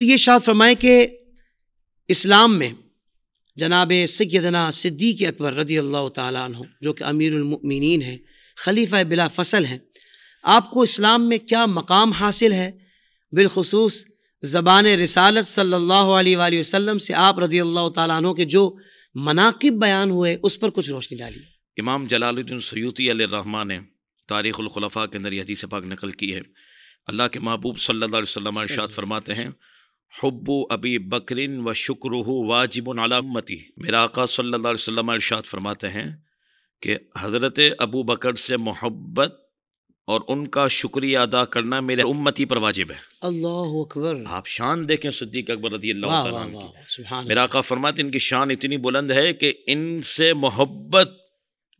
तो ये शाद फरमाए कि इस्लाम में जनाब सैदना सिद्दीक अकबर रदी अल्लाह तु जो कि अमीरमिन हैं खलीफा बिला फसल हैं आपको इस्लाम में क्या मकाम हासिल है बिलखसूस ज़बान रसालत सल्ला वसम से आप रदी अल्लाह तु के जो मनाकब बयान हुए उस पर कुछ रोशनी डाली इमाम जलालुद्दीन सयूती रहमा ने तारीख़ुलखलफ़ा के अंदर यह हदीस पाक नकल की है अल्लाह के महबूब सल्ला वसलम इर्शाद फरमाते हैं हब्ब अबी बकरिन व शुक्र वाजिब अलामती मेरा आका सल्ला वसम इर्शाद फरमाते हैं कि हज़रत अबू बकर से मोहब्बत और उनका शुक्रिया अदा करना मेरे उम्मती पर वाजिब है अल्लाह अकबर आप शान देखें सद्दीक अकबर रदी मेरा आका फरमाते इनकी शान इतनी बुलंद है कि इनसे मोहब्बत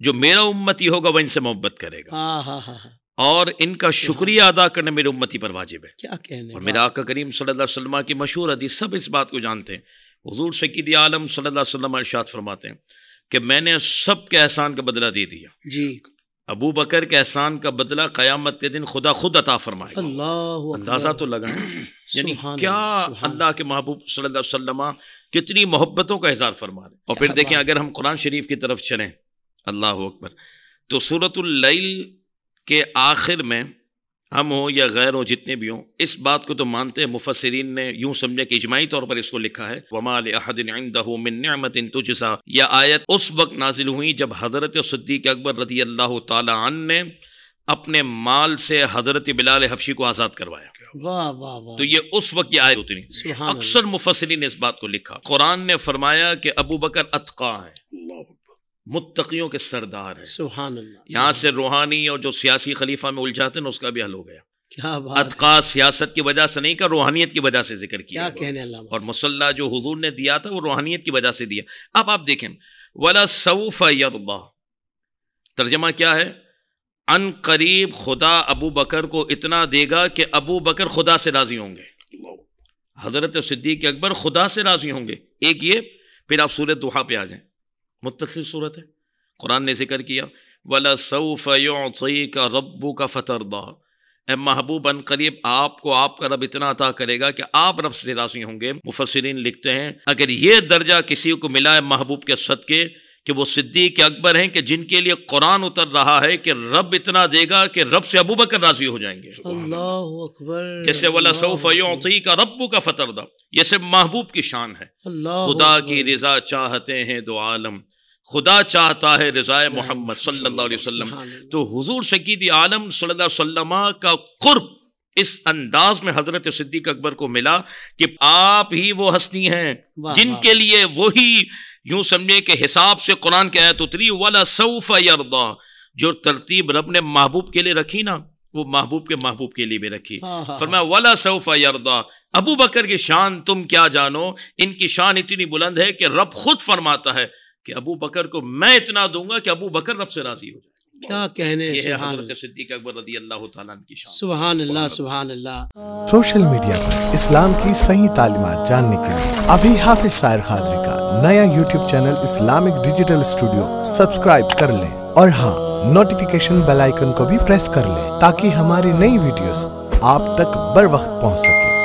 जो मेरा उम्मती होगा वह इनसे मोहब्बत करेगा हाँ, हाँ, हाँ, और इनका शुक्रिया अदा करने मेरी उम्मती पर वाजिब है क्या कहने और मेरा आका करीम सल्लल्लाहु अलैहि वसल्लम की मशहूर हदीस सब इस बात को जानते हैं हजूर शकीद आलम सल्लल्लाहु अलैहि वसल्लम इरशाद फरमाते हैं कि मैंने सब के एहसान का बदला दे दिया जी अबू बकर के एहसान का बदला क़यामत के दिन खुदा खुद अता फरमाए अंदाज़ा तो लगाएं यानी क्या अल्लाह के महबूब सल्लल्लाहु अलैहि वसल्लम कितनी मोहब्बतों का इजहार फरमा रहे और फिर देखें अगर हम कुरान शरीफ की तरफ चलें अल्लाह अकबर तो सूरत कि आखिर में हम हों या गैर हों जितने भी हों इस बात को तो मानते हैं मुफसरीन ने यूं समझा कि इजमाही तौर पर इसको लिखा है वमालहदिनमत तुजसा यह आयत उस वक्त नाजिल हुई जब हज़रत सिद्दीक अकबर रजी अल्लाह तन ने अपने माल से हजरत बिलाल हबशी को आज़ाद करवाया वाह वाह वाह तो ये उस वक्त ये आयत उतनी अक्सर मुफसरीन ने इस बात को लिखा कुरान ने फरमाया कि अबू बकर अतका है मुत्तकियों के सरदार है सुहान यहाँ से रूहानी और जो सियासी खलीफा में उलझाते हैं उसका भी हल हो गया क्या बात अतका सियासत की वजह से नहीं का रूहानियत की वजह से जिक्र किया क्या कहने और मुसल्ला जो हुजूर ने दिया था वो रूहानियत की वजह से दिया अब आप देखें वला सऊफा यरबा तर्जमा क्या है अन करीब खुदा अबू बकर को इतना देगा कि अबू बकर खुदा से राज़ी होंगे हज़रत सिद्दीक अकबर खुदा से राज़ी होंगे एक ये फिर आप सूरत दुहा पे आ जाए मुतसर सूरत है कुरान ने जिक्र किया वला सऊफ़ी का रब्बू का फतरदा ए महबूब अन करीब आपको आपका रब इतना अता करेगा कि आप रब से राशि होंगे मुफसरीन लिखते हैं अगर ये दर्जा किसी को मिला है महबूब के सद के कि वो सिद्दीक अकबर हैं कि जिनके लिए कुरान उतर रहा है कि रब इतना देगा कि रब से अबू बकर राजी हो जाएंगे अकबर जैसे वाला सऊफ़ी का रब्बू का फतरदा ये सिर्फ महबूब की शान है खुदा की रजा चाहते हैं दो आलम खुदा चाहता है रज़ाए मोहम्मद सल्लल्लाहु अलैहि वसल्लम तो हुजूर शकीद आलम सल्लल्लाहु अलैहि वसल्लम का कुर्ब इस अंदाज में हजरत सिद्दीक अकबर को मिला कि आप ही वो हस्ती हैं जिनके लिए वही यूं समझे कि हिसाब से कुरान के आयत उतरी वाला सऊफा यरदा जो तरतीब रब ने महबूब के लिए रखी ना वो महबूब के महबूब के लिए भी रखी हाँ, हाँ, फरमा हाँ। वाला सऊफा यरदा अबू बकर की शान तुम क्या जानो इनकी शान इतनी बुलंद है कि रब खुद फरमाता है कि अबू बकर को मैं इतना दूंगा कि अबू बकर रब से राजी हो जाए क्या कहने सुबहान अल्लाह सुबहान अल्लाह सोशल मीडिया पर इस्लाम की सही तालीमत जानने के लिए अभी हाफिज सायर खादरी का नया YouTube channel Islamic digital studio subscribe कर लें और हाँ नोटिफिकेशन बेल आइकन को भी प्रेस कर लें ताकि हमारी नई वीडियोस आप तक बर वक्त पहुँच सके